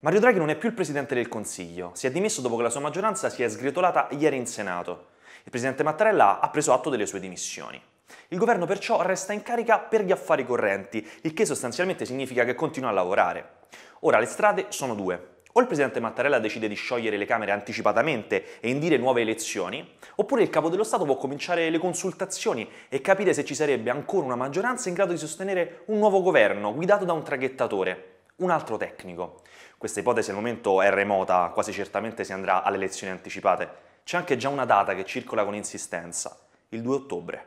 Mario Draghi non è più il Presidente del Consiglio, si è dimesso dopo che la sua maggioranza si è sgretolata ieri in Senato. Il Presidente Mattarella ha preso atto delle sue dimissioni. Il governo perciò resta in carica per gli affari correnti, il che sostanzialmente significa che continua a lavorare. Ora le strade sono due. O il Presidente Mattarella decide di sciogliere le Camere anticipatamente e indire nuove elezioni, oppure il Capo dello Stato può cominciare le consultazioni e capire se ci sarebbe ancora una maggioranza in grado di sostenere un nuovo governo guidato da un traghettatore, un altro tecnico. Questa ipotesi al momento è remota, quasi certamente si andrà alle elezioni anticipate. C'è anche già una data che circola con insistenza, il 2 ottobre.